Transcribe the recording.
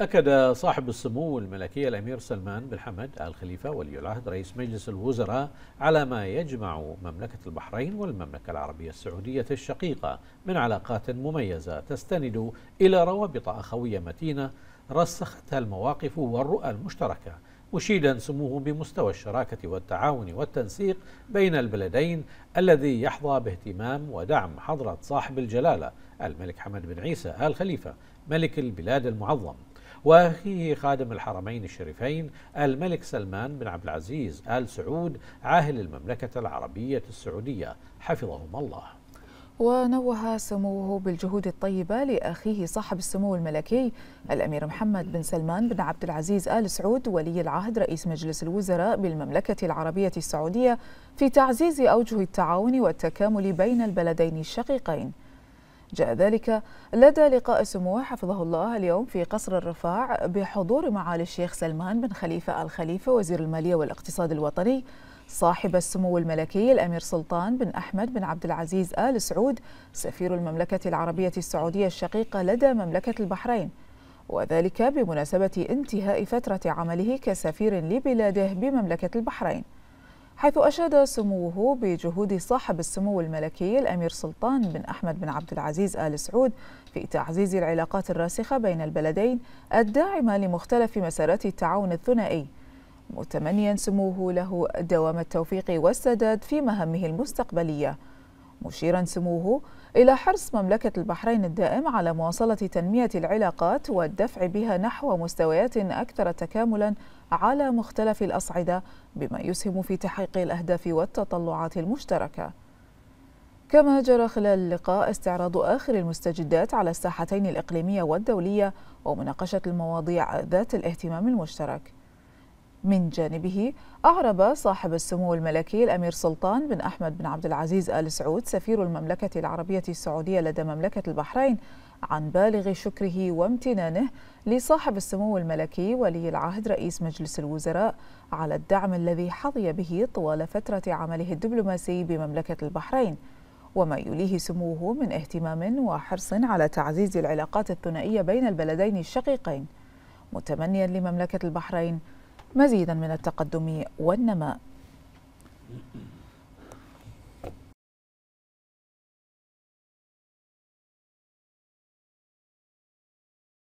أكد صاحب السمو الملكي الأمير سلمان بن حمد آل خليفة ولي العهد رئيس مجلس الوزراء على ما يجمع مملكة البحرين والمملكة العربية السعودية الشقيقة من علاقات مميزة تستند إلى روابط أخوية متينة رسختها المواقف والرؤى المشتركة مشيدا سموه بمستوى الشراكة والتعاون والتنسيق بين البلدين الذي يحظى باهتمام ودعم حضرة صاحب الجلالة الملك حمد بن عيسى آل خليفة ملك البلاد المعظم واخيه خادم الحرمين الشريفين الملك سلمان بن عبد العزيز ال سعود عاهل المملكه العربيه السعوديه حفظهما الله. ونوه سموه بالجهود الطيبة لأخيه صاحب السمو الملكي الأمير محمد بن سلمان بن عبد العزيز آل سعود ولي العهد رئيس مجلس الوزراء بالمملكة العربية السعودية في تعزيز أوجه التعاون والتكامل بين البلدين الشقيقين جاء ذلك لدى لقاء سموه حفظه الله اليوم في قصر الرفاع بحضور معالي الشيخ سلمان بن خليفة آل خليفة وزير المالية والاقتصاد الوطني صاحب السمو الملكي الأمير سلطان بن أحمد بن عبد العزيز آل سعود سفير المملكة العربية السعودية الشقيقة لدى مملكة البحرين وذلك بمناسبة انتهاء فترة عمله كسفير لبلاده بمملكة البحرين حيث أشاد سموه بجهود صاحب السمو الملكي الأمير سلطان بن أحمد بن عبد العزيز آل سعود في تعزيز العلاقات الراسخة بين البلدين الداعمة لمختلف مسارات التعاون الثنائي متمنيا سموه له دوام التوفيق والسداد في مهامه المستقبليه مشيرا سموه إلى حرص مملكة البحرين الدائم على مواصلة تنمية العلاقات والدفع بها نحو مستويات أكثر تكاملا على مختلف الأصعدة بما يسهم في تحقيق الأهداف والتطلعات المشتركة كما جرى خلال اللقاء استعراض آخر المستجدات على الساحتين الإقليمية والدولية ومناقشة المواضيع ذات الاهتمام المشترك من جانبه أعرب صاحب السمو الملكي الأمير سلطان بن أحمد بن عبد العزيز آل سعود سفير المملكة العربية السعودية لدى مملكة البحرين عن بالغ شكره وامتنانه لصاحب السمو الملكي ولي العهد رئيس مجلس الوزراء على الدعم الذي حظي به طوال فترة عمله الدبلوماسي بمملكة البحرين وما يليه سموه من اهتمام وحرص على تعزيز العلاقات الثنائية بين البلدين الشقيقين متمنيا لمملكة البحرين مزيدا من التقدم والنماء